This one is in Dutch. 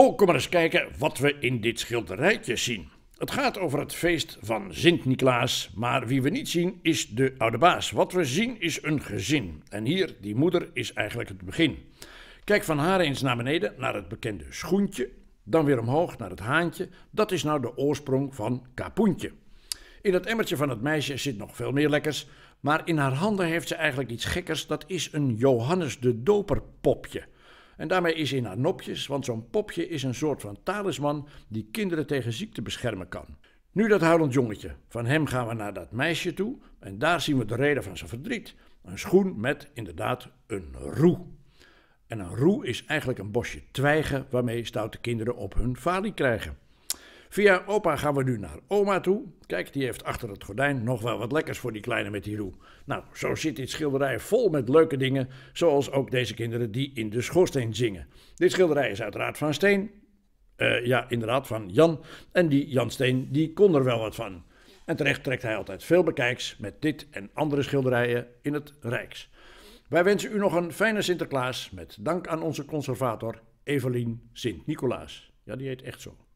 Oh, kom maar eens kijken wat we in dit schilderijtje zien. Het gaat over het feest van Sint-Niklaas, maar wie we niet zien is de oude baas. Wat we zien is een gezin. En hier, die moeder, is eigenlijk het begin. Kijk van haar eens naar beneden, naar het bekende schoentje. Dan weer omhoog naar het haantje. Dat is nou de oorsprong van kapoentje. In het emmertje van het meisje zit nog veel meer lekkers. Maar in haar handen heeft ze eigenlijk iets gekkers. Dat is een Johannes de Doper popje. En daarmee is in haar nopjes, want zo'n popje is een soort van talisman die kinderen tegen ziekte beschermen kan. Nu dat huilend jongetje. Van hem gaan we naar dat meisje toe en daar zien we de reden van zijn verdriet. Een schoen met inderdaad een roe. En een roe is eigenlijk een bosje twijgen waarmee stoute kinderen op hun falie krijgen. Via opa gaan we nu naar oma toe. Kijk, die heeft achter het gordijn nog wel wat lekkers voor die kleine met die roe. Nou, zo zit dit schilderij vol met leuke dingen, zoals ook deze kinderen die in de schoorsteen zingen. Dit schilderij is uiteraard van Steen. Eh, ja, inderdaad, van Jan. En die Jan Steen, die kon er wel wat van. En terecht trekt hij altijd veel bekijks met dit en andere schilderijen in het Rijks. Wij wensen u nog een fijne Sinterklaas met dank aan onze conservator Evelien Sint-Nicolaas. Ja, die heet echt zo.